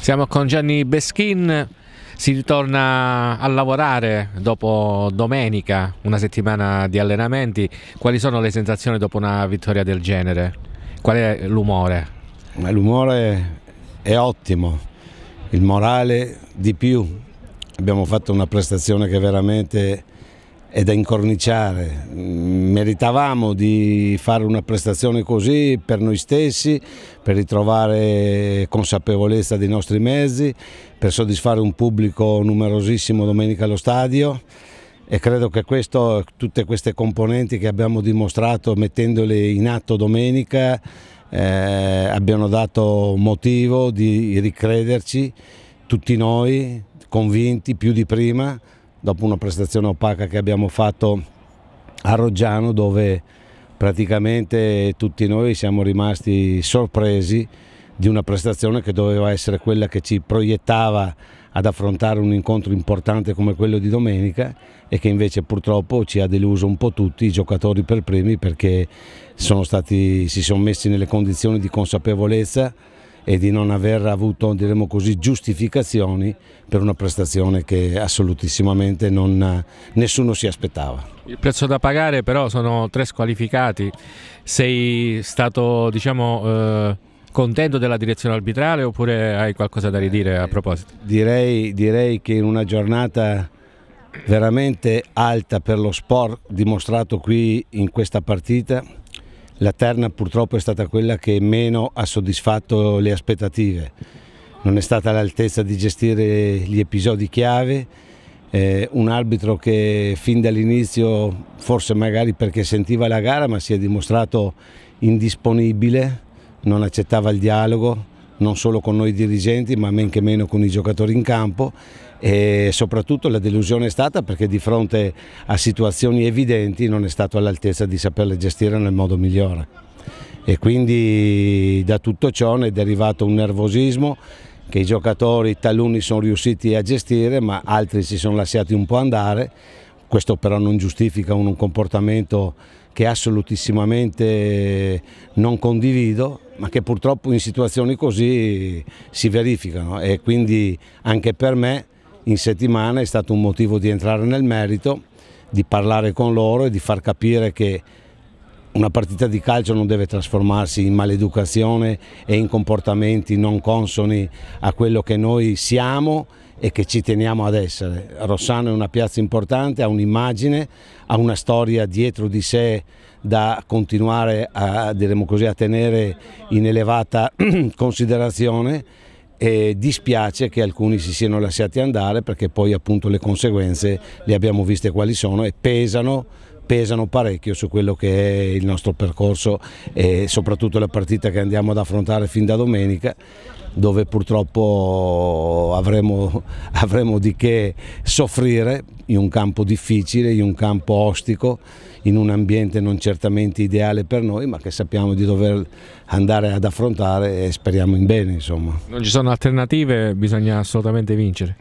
Siamo con Gianni Beschin, si ritorna a lavorare dopo domenica, una settimana di allenamenti. Quali sono le sensazioni dopo una vittoria del genere? Qual è l'umore? L'umore è ottimo, il morale di più. Abbiamo fatto una prestazione che veramente è da incorniciare. Mm, meritavamo di fare una prestazione così per noi stessi, per ritrovare consapevolezza dei nostri mezzi, per soddisfare un pubblico numerosissimo domenica allo stadio e credo che questo, tutte queste componenti che abbiamo dimostrato mettendole in atto domenica eh, abbiano dato motivo di ricrederci tutti noi convinti più di prima dopo una prestazione opaca che abbiamo fatto a Roggiano dove praticamente tutti noi siamo rimasti sorpresi di una prestazione che doveva essere quella che ci proiettava ad affrontare un incontro importante come quello di domenica e che invece purtroppo ci ha deluso un po' tutti, i giocatori per primi, perché sono stati, si sono messi nelle condizioni di consapevolezza e di non aver avuto, diremmo così, giustificazioni per una prestazione che assolutissimamente non, nessuno si aspettava. Il prezzo da pagare però sono tre squalificati, sei stato diciamo, eh, contento della direzione arbitrale oppure hai qualcosa da ridire a proposito? Direi, direi che in una giornata veramente alta per lo sport dimostrato qui in questa partita la terna purtroppo è stata quella che meno ha soddisfatto le aspettative, non è stata all'altezza di gestire gli episodi chiave, eh, un arbitro che fin dall'inizio, forse magari perché sentiva la gara, ma si è dimostrato indisponibile, non accettava il dialogo, non solo con noi dirigenti ma men che meno con i giocatori in campo e soprattutto la delusione è stata perché di fronte a situazioni evidenti non è stato all'altezza di saperle gestire nel modo migliore e quindi da tutto ciò ne è derivato un nervosismo che i giocatori taluni sono riusciti a gestire ma altri si sono lasciati un po' andare questo però non giustifica un comportamento che assolutissimamente non condivido, ma che purtroppo in situazioni così si verificano e quindi anche per me in settimana è stato un motivo di entrare nel merito, di parlare con loro e di far capire che una partita di calcio non deve trasformarsi in maleducazione e in comportamenti non consoni a quello che noi siamo e che ci teniamo ad essere. Rossano è una piazza importante, ha un'immagine, ha una storia dietro di sé da continuare a, così, a tenere in elevata considerazione e dispiace che alcuni si siano lasciati andare perché poi appunto le conseguenze le abbiamo viste quali sono e pesano pesano parecchio su quello che è il nostro percorso e soprattutto la partita che andiamo ad affrontare fin da domenica dove purtroppo avremo, avremo di che soffrire in un campo difficile, in un campo ostico, in un ambiente non certamente ideale per noi, ma che sappiamo di dover andare ad affrontare e speriamo in bene. Insomma. Non ci sono alternative, bisogna assolutamente vincere.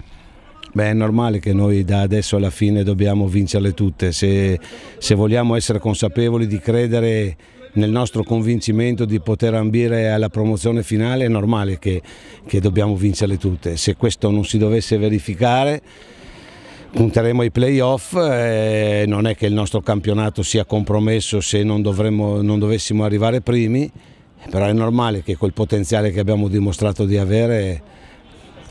Beh, è normale che noi da adesso alla fine dobbiamo vincerle tutte, se, se vogliamo essere consapevoli di credere nel nostro convincimento di poter ambire alla promozione finale è normale che, che, dobbiamo vincerle tutte. Se questo non si dovesse verificare punteremo ai playoff, eh, non è che il nostro campionato sia compromesso se non, dovremmo, non dovessimo arrivare primi, però è normale che col potenziale che abbiamo dimostrato di avere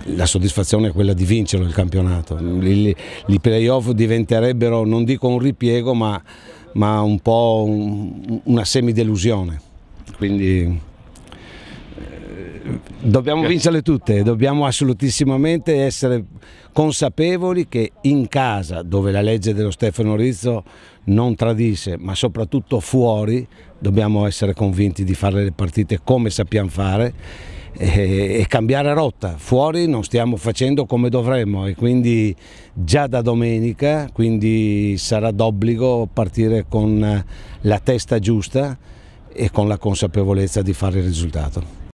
la soddisfazione è quella di vincere il campionato. I playoff diventerebbero, non dico un ripiego, ma, ma un po' un, una semidelusione. Quindi eh, dobbiamo vincerle tutte, dobbiamo assolutissimamente essere consapevoli che in casa, dove la legge dello Stefano Rizzo non tradisce, ma soprattutto fuori, dobbiamo essere convinti di fare le partite come sappiamo fare e, cambiare rotta. Fuori non stiamo facendo come dovremmo e quindi già da domenica sarà d'obbligo partire con la testa giusta e con la consapevolezza di fare il risultato.